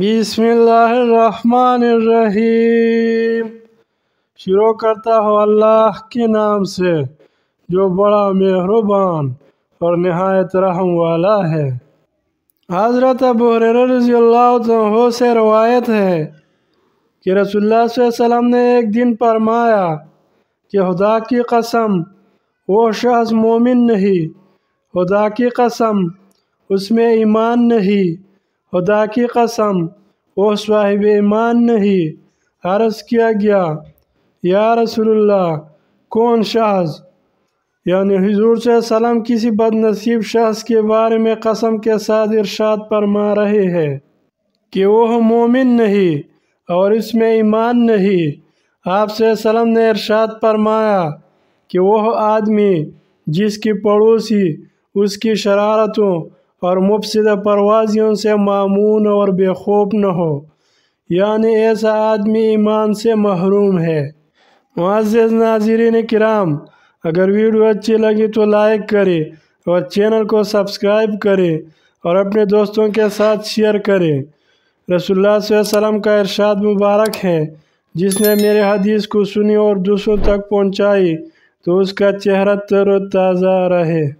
بسم اللہ الرحمن الرحیم شروع کرتا ہوں اللہ کے نام سے جو بڑا مہربان اور نہایت رحم والا ہے حضرت بحر رضی اللہ عنہ سے روایت ہے کہ رسول اللہ صلی اللہ علیہ وسلم نے ایک دن فرمایا کہ خدا کی قسم وہ شخص مومن نہیں خدا کی قسم اس میں ایمان نہیں خدا کی قسم وہ صاحب ایمان نہیں عرض کیا گیا یا رسول اللہ کون شخص یعنی حضور صلی اللہ علیہ وسلم کسی بد نصیب شخص کے بارے میں قسم کے ساتھ ارشاد پر رہے ہیں کہ وہ مومن نہیں اور اس میں ایمان نہیں آپ سے ارشاد پر مایا کہ وہ آدمی جس کی پڑوسی اس کی شرارتوں اور مفصد پروازیوں سے معمون اور بے خوف نہ ہو یعنی ایسا آدمی ایمان سے محروم ہے معزز ناظرین کرام اگر ویڈیو اچھی لگی تو لائک کریں اور چینل کو سبسکرائب کریں اور اپنے دوستوں کے ساتھ شیئر کریں رسول اللہ صلی اللہ علیہ وسلم کا ارشاد مبارک ہے جس نے میرے حدیث کو سنی اور دوسروں تک پہنچائی تو اس کا چہرہ تر و تازہ رہے